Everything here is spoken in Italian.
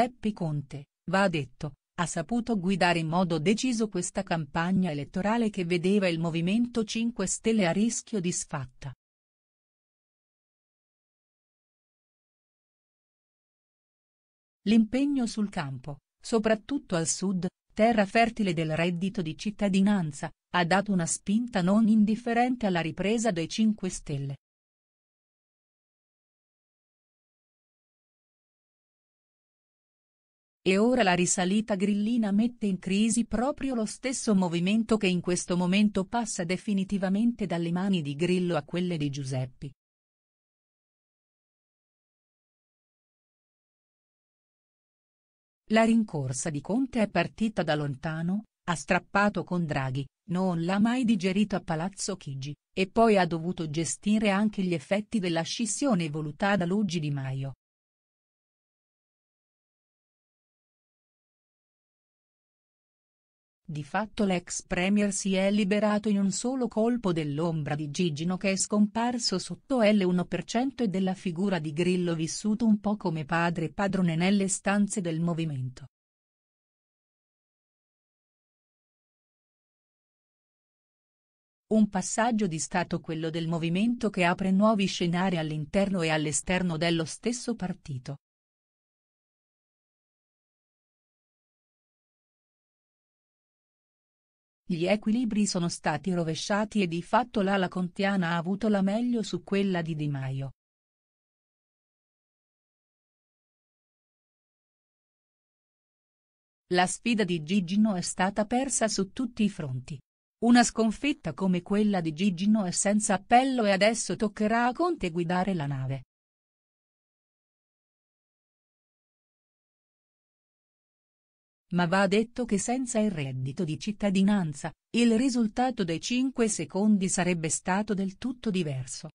Giuseppe Conte, va detto, ha saputo guidare in modo deciso questa campagna elettorale che vedeva il Movimento 5 Stelle a rischio disfatta. L'impegno sul campo, soprattutto al sud, terra fertile del reddito di cittadinanza, ha dato una spinta non indifferente alla ripresa dei 5 Stelle. E ora la risalita grillina mette in crisi proprio lo stesso movimento che in questo momento passa definitivamente dalle mani di Grillo a quelle di Giuseppi. La rincorsa di Conte è partita da lontano, ha strappato con Draghi, non l'ha mai digerito a Palazzo Chigi, e poi ha dovuto gestire anche gli effetti della scissione voluta da Luigi Di Maio, Di fatto l'ex premier si è liberato in un solo colpo dell'ombra di Gigino che è scomparso sotto L1% e della figura di Grillo vissuto un po' come padre e padrone nelle stanze del movimento. Un passaggio di stato quello del movimento che apre nuovi scenari all'interno e all'esterno dello stesso partito. Gli equilibri sono stati rovesciati e di fatto l'ala contiana ha avuto la meglio su quella di Di Maio. La sfida di Gigino è stata persa su tutti i fronti. Una sconfitta come quella di Gigino è senza appello e adesso toccherà a Conte guidare la nave. Ma va detto che senza il reddito di cittadinanza, il risultato dei 5 secondi sarebbe stato del tutto diverso,